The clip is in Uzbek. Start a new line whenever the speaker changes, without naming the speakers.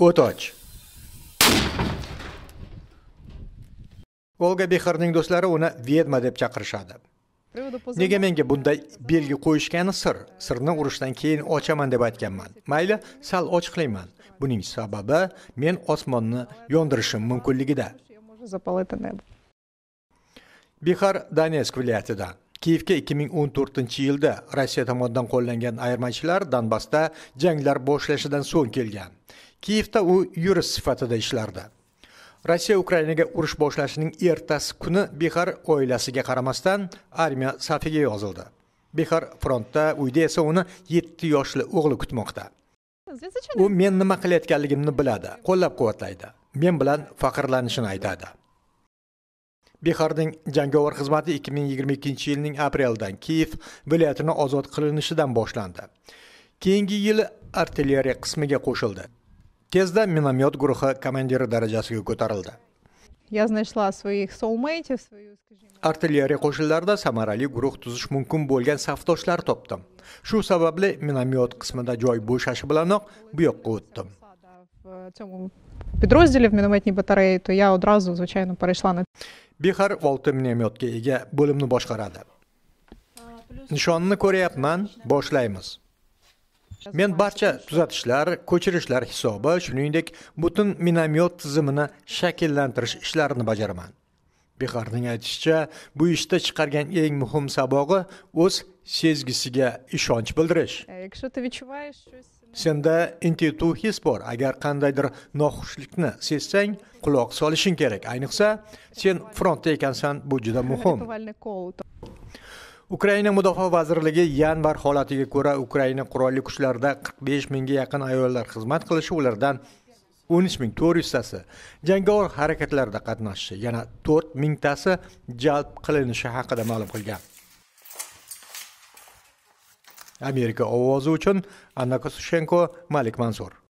o'toch och olga bexarning do'stlari uni vedma deb chaqirishadi nega menga bunday belgi qo'yishgani sir sirni urushdan keyin ochaman deb aytganman mayli sal ochiqlayman buning sababi men osmonni yondirishim mumkinligida bihar donetsk viloyatida kiyevga 2014 yilda rossiya tomonidan qo'llangan ayirmachilar donbassda janglar boshlashidan so'ng kelgan kiyevda u yurist sifatida ishlardi rossiya ukrainaga urush boshlashining ertasi kuni behar oilasiga qaramasdan armiya safiga yozildi behar frontda uyda esa uni yetti yoshli o'g'li kutmoqda u men nima qilayotganligimni biladi qo'llab quvvatlaydi men bilan faxrlanishini aytadi beharning jangovar xizmati 2022 yilning aprelidan kiyev viloyatini ozod qilinishidan boshlandi keyingi yili artilleriya qismiga qo'shildi Tezda minomyot guruhi komandiri darajasiga ko'tarildi. Я знайшла своїх соулмейтів, свою, Artilleriya qo'shinlarida samarali guruh tuzish mumkin bo'lgan safdoshlar topdim. Shu sababli minomyot qismida joy bo'shashi bilanoq bu yoqqa o'tdim. в цьому підрозділі в мінометній батареї, то я одразу, звичайно, перейшла на Bihar 6 minomyotga ega bo'limni boshqaradi. Nishonni ko'ryapman, boshlaymiz. men barcha tuzatishlar ko'chirishlar hisobi shuningdek butun minomyot tizimini shakllantirish ishlarini bajaraman biharning aytishicha bu ishda chiqargan eng muhim sabog'i o'z sezgisiga ishonch bildirish э, senda intuitiv his bor agar qandaydir noxushlikni sezsang quloq solishing kerak ayniqsa sen frontda ekansan bu juda muhim ukraina mudofaa vazirligi yanvar holatiga ko'ra ukraina qurolli kuchlarida 45 mingga yaqin ayollar xizmat qilishi ulardan 13 ming jangovar harakatlarda qatnashishi yana 4 mingtasi jalb qilinishi haqida ma'lum qilgan amerika ovozi uchun anna kosushenko malik mansur